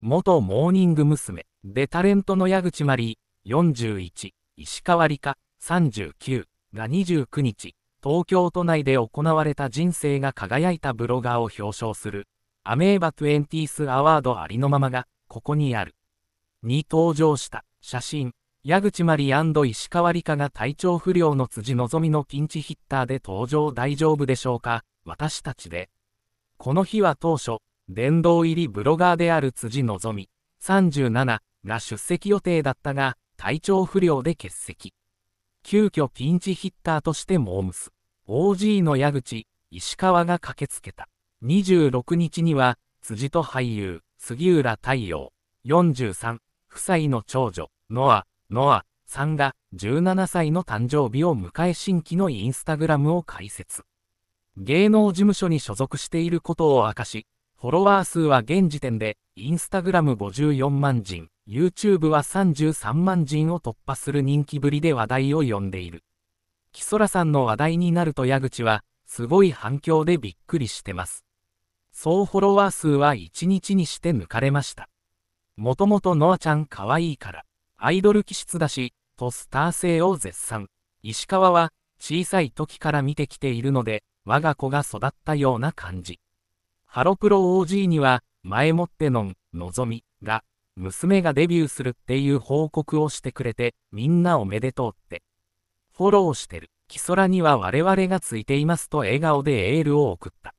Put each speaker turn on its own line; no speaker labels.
元モーニング娘。でタレントの矢口まり、41、石川理香、39が29日、東京都内で行われた人生が輝いたブロガーを表彰する、アメーバ 20th アワードありのままが、ここにある。に登場した写真、矢口まり石川理香が体調不良の辻ぞ美のピンチヒッターで登場大丈夫でしょうか、私たちで。この日は当初、殿堂入りブロガーである辻希美37が出席予定だったが、体調不良で欠席。急遽ピンチヒッターとしてモームス、OG の矢口、石川が駆けつけた。26日には、辻と俳優、杉浦太陽、43、夫妻の長女、ノア、ノア、さんが、17歳の誕生日を迎え新規のインスタグラムを開設。芸能事務所に所属していることを明かし、フォロワー数は現時点で、インスタグラム54万人、YouTube は33万人を突破する人気ぶりで話題を呼んでいる。木空さんの話題になると矢口は、すごい反響でびっくりしてます。総フォロワー数は1日にして抜かれました。もともとノアちゃん可愛いから、アイドル気質だし、とスター性を絶賛。石川は、小さい時から見てきているので、我が子が育ったような感じ。ハロプロ OG には、前もってのん、のぞみ、が、娘がデビューするっていう報告をしてくれて、みんなおめでとうって。フォローしてる。キソラには我々がついていますと笑顔でエールを送った。